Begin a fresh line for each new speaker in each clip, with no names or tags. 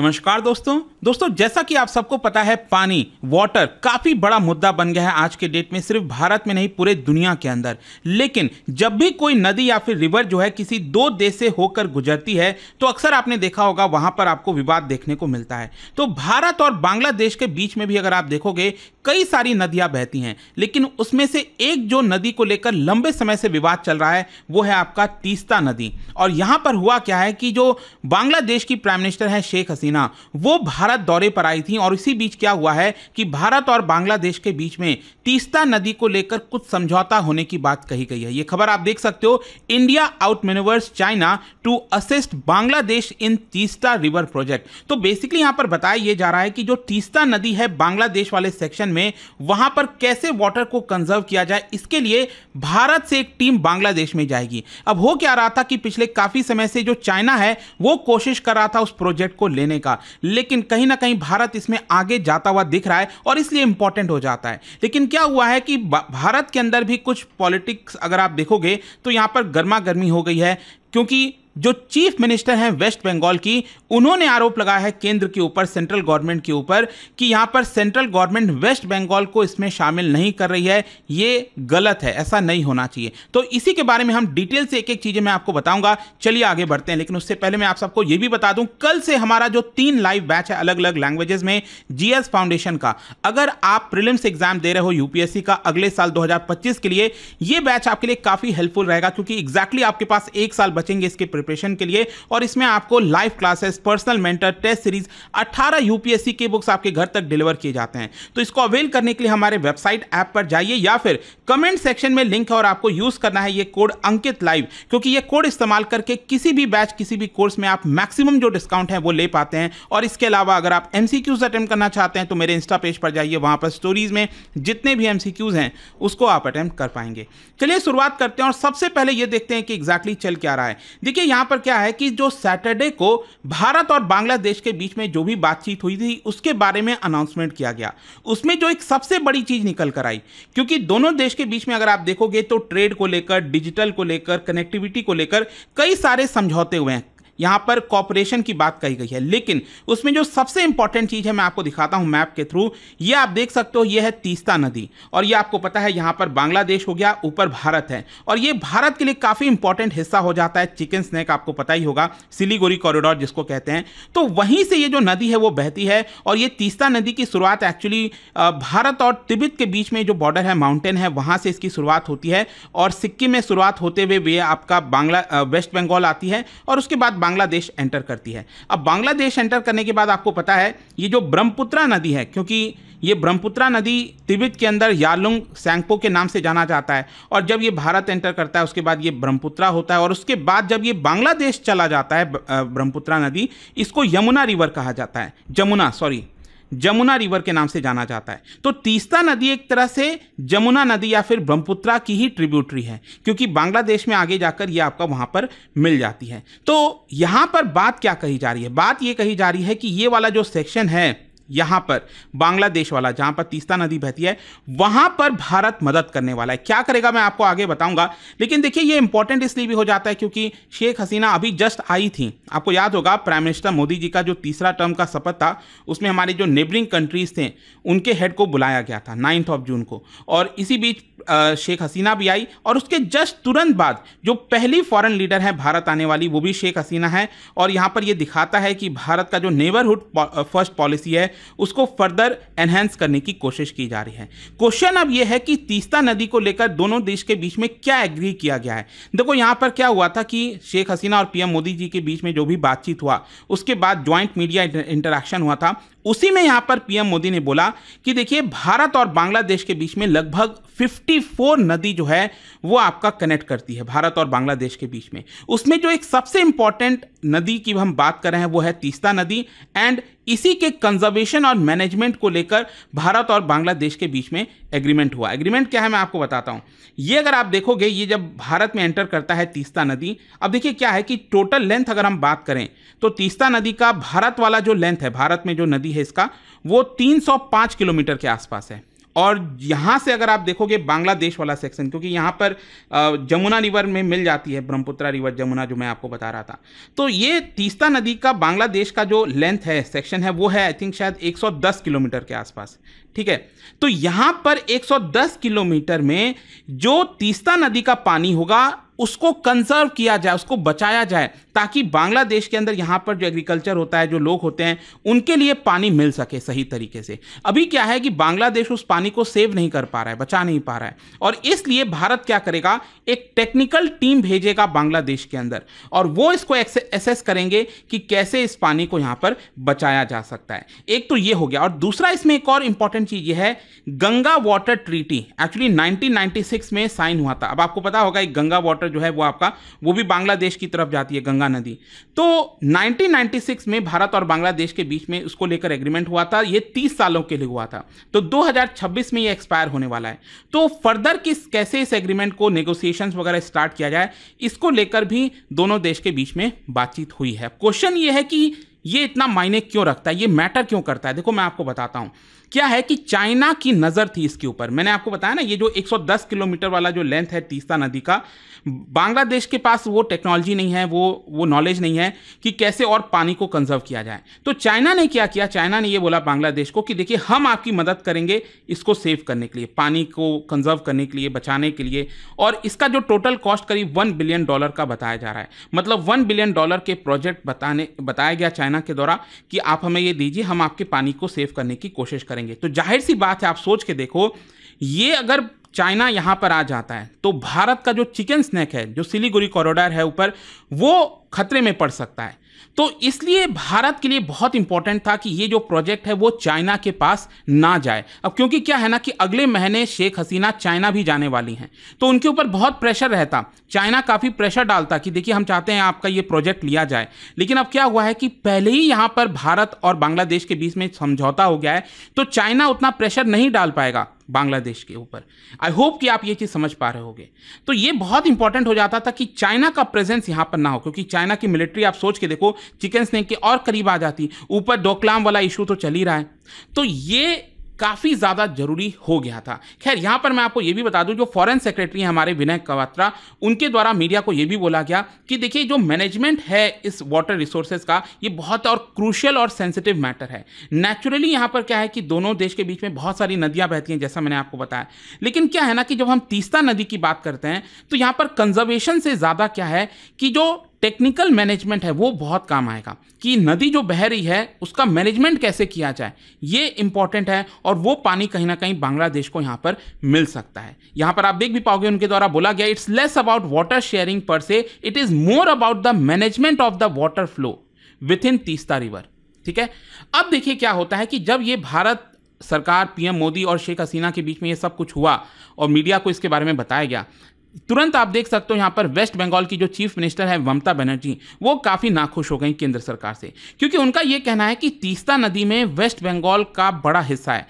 नमस्कार दोस्तों दोस्तों जैसा कि आप सबको पता है पानी वाटर काफ़ी बड़ा मुद्दा बन गया है आज के डेट में सिर्फ भारत में नहीं पूरे दुनिया के अंदर लेकिन जब भी कोई नदी या फिर रिवर जो है किसी दो देश से होकर गुजरती है तो अक्सर आपने देखा होगा वहां पर आपको विवाद देखने को मिलता है तो भारत और बांग्लादेश के बीच में भी अगर आप देखोगे कई सारी नदियां बहती हैं लेकिन उसमें से एक जो नदी को लेकर लंबे समय से विवाद चल रहा है वो है आपका तीस्ता नदी और यहां पर हुआ क्या है कि जो बांग्लादेश की प्राइम मिनिस्टर है शेख हसीना हसीना वो भारत दौरे पर आई थी और इसी बीच क्या हुआ है कि भारत और बांग्लादेश के बीच में तीस्ता नदी को लेकर कुछ समझौता होने की बात कही गई है ये खबर आप देख सकते हो India out manoeuvres China to assist Bangladesh in Teesta river project तो बेसिकली यहां पर बताया ये जा रहा है कि जो तीस्ता नदी है बांग्लादेश वाले सेक्शन में वहां पर कैसे वाटर को कंजर्व किया जाए इसके लिए भारत से एक टीम बांग्लादेश में जाएगी अब हो क्या रहा था कि पिछले काफी समय से जो चाइना है वो कोशिश कर रहा था उस प्रोजेक्ट को लेने करने का लेकिन कहीं ना कहीं भारत इसमें आगे जाता हुआ दिख रहा है और इसलिए इंपॉर्टेंट हो जाता है लेकिन क्या हुआ है कि भारत के अंदर भी कुछ पॉलिटिक्स अगर आप देखोगे तो यहां पर गर्मा गर्मी हो गई है क्योंकि जो चीफ मिनिस्टर हैं वेस्ट बंगाल की उन्होंने आरोप लगाया है केंद्र के ऊपर सेंट्रल गवर्नमेंट के ऊपर कि यहाँ पर सेंट्रल गवर्नमेंट वेस्ट बंगाल को इसमें शामिल नहीं कर रही है ये गलत है ऐसा नहीं होना चाहिए तो इसी के बारे में हम डिटेल से एक एक चीज़ें मैं आपको बताऊंगा चलिए आगे बढ़ते हैं लेकिन उससे पहले मैं आप सबको ये भी बता दूं कल से हमारा जो तीन लाइव बैच है अलग अलग लैंग्वेजेस में जीएस फाउंडेशन का अगर आप प्रिलिम्स एग्जाम दे रहे हो यूपीएससी का अगले साल दो के लिए ये बैच आपके लिए काफ़ी हेल्पफुल रहेगा क्योंकि एग्जैक्टली आपके पास एक साल बचेंगे इसके प्रिपेयर प्रिपरेशन के लिए और इसमें आपको live classes personal mentor test series 18 UPSC के बुक्स आपके घर तक डिलीवर किए जाते हैं तो इसको अवेल करने के लिए हमारे वेबसाइट ऐप पर जाइए या फिर कमेंट सेक्शन में लिंक है और आपको यूज करना है ये कोड अंकित लाइव क्योंकि ये कोड इस्तेमाल करके किसी भी बैच किसी भी कोर्स में आप मैक्सिमम जो डिस्काउंट है वो ले पाते हैं और इसके अलावा अगर आप एमसीक्यूज अटेम्प्ट करना चाहते हैं तो मेरे इंस्टा पेज पर जाइए वहां पर स्टोरीज में जितने भी एमसीक्यूज हैं उसको आप अटेम्प्ट कर पाएंगे चलिए शुरुआत करते हैं और सबसे पहले ये देखते हैं कि एग्जैक्टली exactly चल क्या रहा है देखिए यहां पर क्या है कि जो सैटरडे को भारत और बांग्लादेश के बीच में जो भी बातचीत हुई थी उसके बारे में अनाउंसमेंट किया गया उसमें जो एक सबसे बड़ी चीज निकल कर आई क्योंकि दोनों देश के बीच में अगर आप देखोगे तो ट्रेड को लेकर डिजिटल को लेकर कनेक्टिविटी को लेकर कई सारे समझौते हुए हैं यहां पर कॉपरेशन की बात कही गई है लेकिन उसमें जो सबसे इंपॉर्टेंट चीज़ है मैं आपको दिखाता हूं मैप के थ्रू ये आप देख सकते हो ये है तीस्ता नदी और ये आपको पता है यहां पर बांग्लादेश हो गया ऊपर भारत है और ये भारत के लिए काफ़ी इंपॉर्टेंट हिस्सा हो जाता है चिकन स्नैक आपको पता ही होगा सिलीगुड़ी कॉरिडोर जिसको कहते हैं तो वहीं से ये जो नदी है वो बहती है और ये तीस्ता नदी की शुरुआत एक्चुअली भारत और तिब्बत के बीच में जो बॉर्डर है माउंटेन है वहां से इसकी शुरुआत होती है और सिक्किम में शुरुआत होते हुए वे आपका बांग्ला वेस्ट बंगाल आती है और उसके बाद बांग्लादेश एंटर करती है अब बांग्लादेश एंटर करने के बाद आपको पता है ये जो ब्रह्मपुत्रा नदी है क्योंकि ये ब्रह्मपुत्रा नदी तिब्बत के अंदर यालुंग सैंगपो के नाम से जाना जाता है और जब ये भारत एंटर करता है उसके बाद ये ब्रह्मपुत्रा होता है और उसके बाद जब ये बांग्लादेश चला जाता है ब्रह्मपुत्रा नदी इसको यमुना रिवर कहा जाता है जमुना सॉरी जमुना रिवर के नाम से जाना जाता है तो तीस्ता नदी एक तरह से जमुना नदी या फिर ब्रह्मपुत्रा की ही ट्रिब्यूटरी है क्योंकि बांग्लादेश में आगे जाकर यह आपका वहां पर मिल जाती है तो यहां पर बात क्या कही जा रही है बात ये कही जा रही है कि ये वाला जो सेक्शन है यहाँ पर बांग्लादेश वाला जहाँ पर तीस्ता नदी बहती है वहाँ पर भारत मदद करने वाला है क्या करेगा मैं आपको आगे बताऊंगा लेकिन देखिए ये इंपॉर्टेंट इसलिए भी हो जाता है क्योंकि शेख हसीना अभी जस्ट आई थी आपको याद होगा प्राइम मिनिस्टर मोदी जी का जो तीसरा टर्म का शपथ था उसमें हमारे जो नेबरिंग कंट्रीज थे उनके हेड को बुलाया गया था नाइन्थ ऑफ जून को और इसी बीच शेख हसीना भी आई और उसके जस्ट तुरंत बाद जो पहली फॉरेन लीडर है भारत आने वाली वो भी शेख हसीना है और यहाँ पर यह दिखाता है कि भारत का जो नेबरहुड फर्स्ट पॉलिसी है उसको फर्दर एनहेंस करने की कोशिश की जा रही है क्वेश्चन अब यह है कि तीस्ता नदी को लेकर दोनों देश के बीच में क्या एग्री किया गया है देखो यहां पर क्या हुआ था कि शेख हसीना और पीएम मोदी जी के बीच में जो भी बातचीत हुआ उसके बाद ज्वाइंट मीडिया इंटरेक्शन हुआ था उसी में यहां पर पीएम मोदी ने बोला कि देखिए भारत और बांग्लादेश के बीच में लगभग 54 नदी जो है वो आपका कनेक्ट करती है भारत और बांग्लादेश के बीच में उसमें जो एक सबसे इंपॉर्टेंट नदी की हम बात कर रहे हैं वो है तीस्ता नदी एंड इसी के कंजर्वेशन और मैनेजमेंट को लेकर भारत और बांग्लादेश के बीच में एग्रीमेंट हुआ एग्रीमेंट क्या है मैं आपको बताता हूँ ये अगर आप देखोगे ये जब भारत में एंटर करता है तीस्ता नदी अब देखिए क्या है कि टोटल लेंथ अगर हम बात करें तो तीस्ता नदी का भारत वाला जो लेंथ है भारत में जो नदी है इसका वो 305 किलोमीटर के आसपास है और यहाँ से अगर आप देखोगे बांग्लादेश वाला सेक्शन क्योंकि यहाँ पर जमुना रिवर में मिल जाती है ब्रह्मपुत्रा रिवर जमुना जो मैं आपको बता रहा था तो ये तीस्ता नदी का बांग्लादेश का जो लेंथ है सेक्शन है वो है आई थिंक शायद 110 किलोमीटर के आसपास ठीक है तो यहाँ पर 110 किलोमीटर में जो तीस्ता नदी का पानी होगा उसको कंजर्व किया जाए उसको बचाया जाए ताकि बांग्लादेश के अंदर यहाँ पर जो एग्रीकल्चर होता है जो लोग होते हैं उनके लिए पानी मिल सके सही तरीके से अभी क्या है कि बांग्लादेश उस पानी को सेव नहीं कर पा रहा है बचा नहीं पा रहा है और इसलिए भारत क्या करेगा एक टेक्निकल टीम भेजेगा बांग्लादेश के अंदर और वो इसको एसेस करेंगे कि कैसे इस पानी को यहाँ पर बचाया जा सकता है एक तो ये हो गया और दूसरा इसमें एक और इंपॉर्टेंट चीज़ ये है Ganga water treaty actually nineteen में साइन हुआ था अब आपको पता होगा एक गंगा वाटर क्षेत्र जो है वो आपका वो भी बांग्लादेश की तरफ जाती है गंगा नदी तो 1996 में भारत और बांग्लादेश के बीच में उसको लेकर एग्रीमेंट हुआ था ये 30 सालों के लिए हुआ था तो 2026 में ये एक्सपायर होने वाला है तो फर्दर किस कैसे इस एग्रीमेंट को नेगोसिएशन वगैरह स्टार्ट किया जाए इसको लेकर भी दोनों देश के बीच में बातचीत हुई है क्वेश्चन ये है कि ये इतना मायने क्यों रखता है ये मैटर क्यों करता है देखो मैं आपको बताता हूँ क्या है कि चाइना की नज़र थी इसके ऊपर मैंने आपको बताया ना ये जो 110 किलोमीटर वाला जो लेंथ है तीस्ता नदी का बांग्लादेश के पास वो टेक्नोलॉजी नहीं है वो वो नॉलेज नहीं है कि कैसे और पानी को कंजर्व किया जाए तो चाइना ने क्या किया चाइना ने ये बोला बांग्लादेश को कि देखिए हम आपकी मदद करेंगे इसको सेव करने के लिए पानी को कंजर्व करने के लिए बचाने के लिए और इसका जो टोटल कॉस्ट करीब वन बिलियन डॉलर का बताया जा रहा है मतलब वन बिलियन डॉलर के प्रोजेक्ट बताने बताया गया चाइना के द्वारा कि आप हमें ये दीजिए हम आपके पानी को सेव करने की कोशिश करें करेंगे तो जाहिर सी बात है आप सोच के देखो ये अगर चाइना यहाँ पर आ जाता है तो भारत का जो चिकन स्नैक है जो सिलीगुड़ी कॉरिडोर है ऊपर वो खतरे में पड़ सकता है तो इसलिए भारत के लिए बहुत इंपॉर्टेंट था कि ये जो प्रोजेक्ट है वो चाइना के पास ना जाए अब क्योंकि क्या है ना कि अगले महीने शेख हसीना चाइना भी जाने वाली हैं तो उनके ऊपर बहुत प्रेशर रहता चाइना काफ़ी प्रेशर डालता कि देखिए हम चाहते हैं आपका ये प्रोजेक्ट लिया जाए लेकिन अब क्या हुआ है कि पहले ही यहाँ पर भारत और बांग्लादेश के बीच में समझौता हो गया है तो चाइना उतना प्रेशर नहीं डाल पाएगा बांग्लादेश के ऊपर आई होप कि आप ये चीज़ समझ पा रहे होगे तो ये बहुत इंपॉर्टेंट हो जाता था कि चाइना का प्रेजेंस यहाँ पर ना हो क्योंकि चाइना की मिलिट्री आप सोच के देखो चिकन स्नेक के और करीब आ जाती ऊपर डोकलाम वाला इशू तो चल ही रहा है तो ये काफ़ी ज़्यादा जरूरी हो गया था खैर यहाँ पर मैं आपको ये भी बता दूँ जो फॉरेन सेक्रेटरी हैं हमारे विनय कवात्रा उनके द्वारा मीडिया को ये भी बोला गया कि देखिए जो मैनेजमेंट है इस वाटर रिसोर्सेज का ये बहुत और क्रूशल और सेंसिटिव मैटर है नेचुरली यहाँ पर क्या है कि दोनों देश के बीच में बहुत सारी नदियाँ बहती हैं जैसा मैंने आपको बताया लेकिन क्या है ना कि जब हम तीस्ता नदी की बात करते हैं तो यहाँ पर कंजर्वेशन से ज़्यादा क्या है कि जो टेक्निकल मैनेजमेंट है वो बहुत काम आएगा कि नदी जो बह रही है उसका मैनेजमेंट कैसे किया जाए ये इंपॉर्टेंट है और वो पानी कहीं ना कहीं बांग्लादेश को यहाँ पर मिल सकता है यहाँ पर आप देख भी पाओगे उनके द्वारा बोला गया it's less about water sharing पर से it is more about the management of the water flow within Teesta river ठीक है अब देखिए क्या होता है कि जब ये भारत सरकार पीएम मोदी और शेख हसीना के बीच में ये सब कुछ हुआ और मीडिया को इसके बारे में बताया गया तुरंत आप देख सकते हो यहाँ पर वेस्ट बंगाल की जो चीफ मिनिस्टर है ममता बनर्जी वो काफ़ी नाखुश हो गई केंद्र सरकार से क्योंकि उनका ये कहना है कि तीस्ता नदी में वेस्ट बंगाल का बड़ा हिस्सा है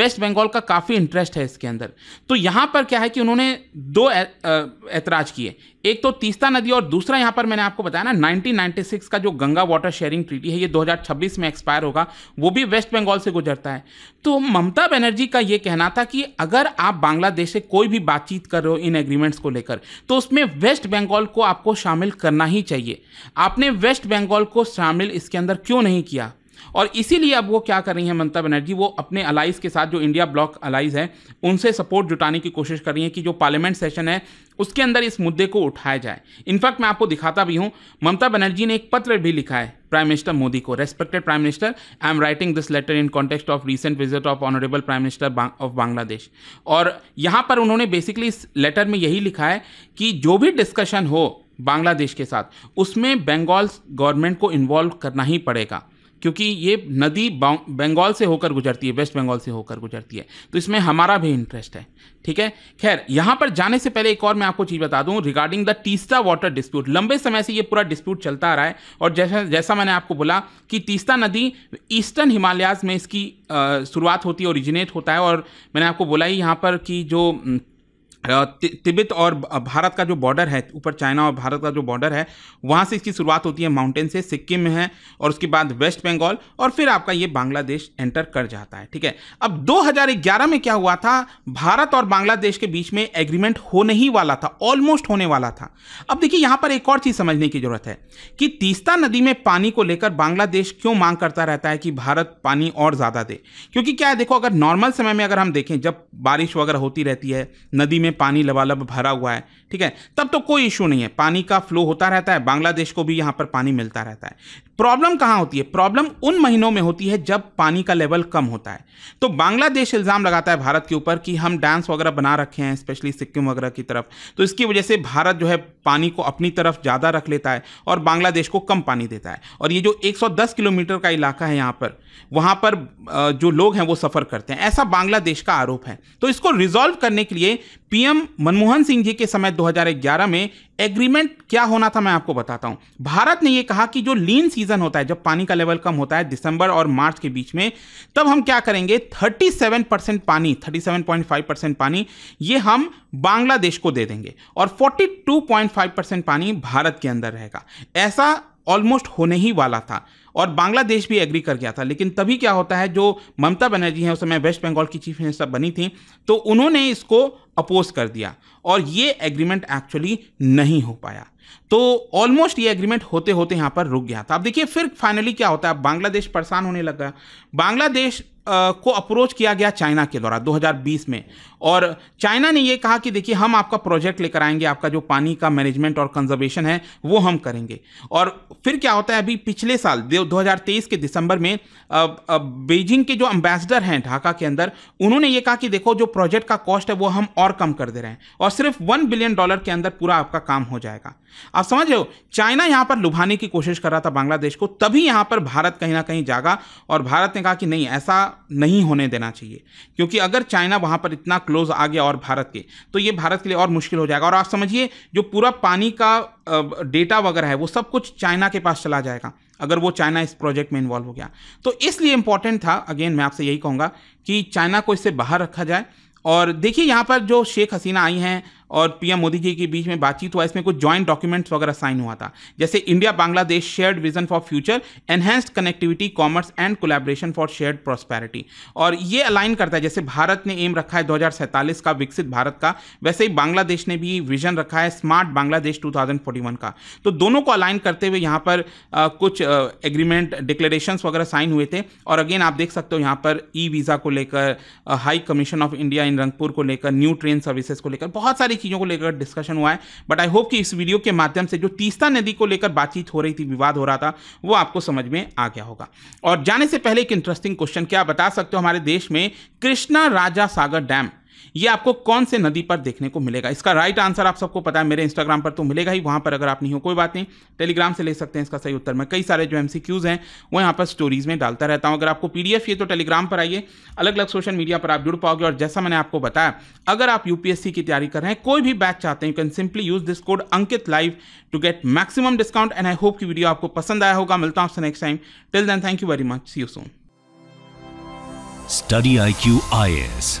वेस्ट बंगाल का काफ़ी इंटरेस्ट है इसके अंदर तो यहाँ पर क्या है कि उन्होंने दो ऐतराज किए एक तो तीस्ता नदी और दूसरा यहाँ पर मैंने आपको बताया ना 1996 का जो गंगा वाटर शेयरिंग ट्रीटी है ये 2026 में एक्सपायर होगा वो भी वेस्ट बंगाल से गुजरता है तो ममता बनर्जी का ये कहना था कि अगर आप बांग्लादेश से कोई भी बातचीत कर रहे हो इन एग्रीमेंट्स को लेकर तो उसमें वेस्ट बंगाल को आपको शामिल करना ही चाहिए आपने वेस्ट बंगाल को शामिल इसके अंदर क्यों नहीं किया और इसीलिए अब वो क्या कर रही हैं ममता बनर्जी वो अपने अलाइज के साथ जो इंडिया ब्लॉक अलाइज है उनसे सपोर्ट जुटाने की कोशिश कर रही हैं कि जो पार्लियामेंट सेशन है उसके अंदर इस मुद्दे को उठाया जाए इनफैक्ट मैं आपको दिखाता भी हूँ ममता बनर्जी ने एक पत्र भी लिखा है प्राइम मिनिस्टर मोदी को respected prime minister I am writing this letter in context of recent visit of honourable prime minister of Bangladesh और यहाँ पर उन्होंने बेसिकली इस लेटर में यही लिखा है कि जो भी डिस्कशन हो बांग्लादेश के साथ उसमें बंगाल गवर्नमेंट को इन्वॉल्व करना ही पड़ेगा क्योंकि ये नदी बंगाल से होकर गुजरती है वेस्ट बंगाल से होकर गुजरती है तो इसमें हमारा भी इंटरेस्ट है ठीक है खैर यहाँ पर जाने से पहले एक और मैं आपको चीज़ बता दूँ regarding the Teesta water dispute लंबे समय से ये पूरा डिस्प्यूट चलता आ रहा है और जैसा जैसा मैंने आपको बोला कि तीस्ता नदी ईस्टर्न हिमालयाज में इसकी शुरुआत होती है ओरिजिनेट होता है और मैंने आपको बोला ही यहाँ पर कि जो तिब्बत और भारत का जो बॉर्डर है ऊपर चाइना और भारत का जो बॉर्डर है वहाँ से इसकी शुरुआत होती है माउंटेन से सिक्किम में है और उसके बाद वेस्ट बंगाल और फिर आपका ये बांग्लादेश एंटर कर जाता है ठीक है अब 2011 में क्या हुआ था भारत और बांग्लादेश के बीच में एग्रीमेंट होने ही वाला था ऑलमोस्ट होने वाला था अब देखिए यहाँ पर एक और चीज़ समझने की ज़रूरत है कि तीस्ता नदी में पानी को लेकर बांग्लादेश क्यों मांग करता रहता है कि भारत पानी और ज़्यादा दे क्योंकि क्या है देखो अगर नॉर्मल समय में अगर हम देखें जब बारिश वगैरह होती रहती है नदी में में पानी लबालब भरा हुआ है ठीक है तब तो कोई इशू नहीं है पानी का फ्लो होता रहता है बांग्लादेश को भी यहाँ पर पानी मिलता रहता है प्रॉब्लम कहाँ होती है प्रॉब्लम उन महीनों में होती है जब पानी का लेवल कम होता है तो बांग्लादेश इल्ज़ाम लगाता है भारत के ऊपर कि हम डैम्स वगैरह बना रखे हैं स्पेशली सिक्किम वगैरह की तरफ तो इसकी वजह से भारत जो है पानी को अपनी तरफ ज़्यादा रख लेता है और बांग्लादेश को कम पानी देता है और ये जो एक किलोमीटर का इलाका है यहाँ पर वहाँ पर जो लोग हैं वो सफ़र करते हैं ऐसा बांग्लादेश का आरोप है तो इसको रिजॉल्व करने के लिए पीएम मनमोहन सिंह जी के समय दो में एग्रीमेंट क्या होना था मैं आपको बताता हूं भारत ने यह कहा कि जो लीन सीजन होता है जब पानी का लेवल कम होता है दिसंबर और मार्च के बीच में तब हम क्या करेंगे 37 परसेंट पानी 37.5 परसेंट पानी ये हम बांग्लादेश को दे देंगे और 42.5 परसेंट पानी भारत के अंदर रहेगा ऐसा ऑलमोस्ट होने ही वाला था और बांग्लादेश भी एग्री कर गया था लेकिन तभी क्या होता है जो ममता बनर्जी हैं उस समय वेस्ट बंगाल की चीफ मिनिस्टर बनी थी तो उन्होंने इसको अपोज कर दिया और ये एग्रीमेंट एक्चुअली नहीं हो पाया तो ऑलमोस्ट ये एग्रीमेंट होते होते यहाँ पर रुक गया था अब देखिए फिर फाइनली क्या होता है बांग्लादेश परेशान होने लगा बांग्लादेश को अप्रोच किया गया चाइना के द्वारा 2020 में और चाइना ने ये कहा कि देखिए हम आपका प्रोजेक्ट लेकर आएंगे आपका जो पानी का मैनेजमेंट और कंजर्वेशन है वो हम करेंगे और फिर क्या होता है अभी पिछले साल हजार 2023 के दिसंबर में बीजिंग के जो अम्बेसडर हैं ढाका के अंदर उन्होंने ये कहा कि देखो जो प्रोजेक्ट का कॉस्ट है वो हम और कम कर दे रहे हैं और सिर्फ वन बिलियन डॉलर के अंदर पूरा आपका काम हो जाएगा आप समझ रहे हो चाइना यहाँ पर लुभाने की कोशिश कर रहा था बांग्लादेश को तभी यहाँ पर भारत कहीं ना कहीं जागा और भारत ने कहा कि नहीं ऐसा नहीं होने देना चाहिए क्योंकि अगर चाइना वहाँ पर इतना क्लोज आ गया और भारत के तो ये भारत के लिए और मुश्किल हो जाएगा और आप समझिए जो पूरा पानी का डेटा वगैरह है वो सब कुछ चाइना के पास चला जाएगा अगर वो चाइना इस प्रोजेक्ट में इन्वॉल्व हो गया तो इसलिए इंपॉर्टेंट था अगेन मैं आपसे यही कहूँगा कि चाइना को इससे बाहर रखा जाए और देखिए यहाँ पर जो शेख हसीना आई हैं और पीएम मोदी जी के बीच में बातचीत हुआ इसमें कुछ ज्वाइंट डॉक्यूमेंट्स वगैरह साइन हुआ था जैसे India Bangladesh shared vision for future enhanced connectivity commerce and collaboration for shared prosperity और ये अलाइन करता है जैसे भारत ने एम रखा है दो का विकसित भारत का वैसे ही बांग्लादेश ने भी विजन रखा है स्मार्ट बांग्लादेश टू का तो दोनों को अलाइन करते हुए यहाँ पर आ, कुछ एग्रीमेंट डिक्लेरेशन वगैरह साइन हुए थे और अगेन आप देख सकते हो यहाँ पर ई वीज़ा को लेकर high commission of India in Rangpur को लेकर न्यू ट्रेन सर्विसेज को लेकर बहुत सारी चीज़ों को लेकर डिस्कशन हुआ है बट आई होप कि इस वीडियो के माध्यम से जो तीस्ता नदी को लेकर बातचीत हो रही थी विवाद हो रहा था वो आपको समझ में आ गया होगा और जाने से पहले एक इंटरेस्टिंग क्वेश्चन क्या बता सकते हो हमारे देश में कृष्णा राजा सागर डैम ये आपको कौन से नदी पर देखने को मिलेगा इसका राइट आंसर आप सबको पता है मेरे इंस्टाग्राम पर तो मिलेगा ही वहां पर अगर आप नहीं हो कोई बात नहीं टेलीग्राम से ले सकते हैं इसका सही उत्तर मैं कई सारे जो एम हैं वो यहाँ पर स्टोरीज में डालता रहता हूँ अगर आपको पी ये तो टेलीग्राम पर आइए अलग अलग सोशल मीडिया पर आप जुड़ पाओगे और जैसा मैंने आपको बताया अगर आप यूपीएससी की तैयारी कर रहे हैं कोई भी बैच चाहते हैं you can simply use this code Ankit live to get maximum discount and I hope की वीडियो आपको पसंद आया होगा मिलता हूं आपसे next time till then thank you very much see you soon study I Q I S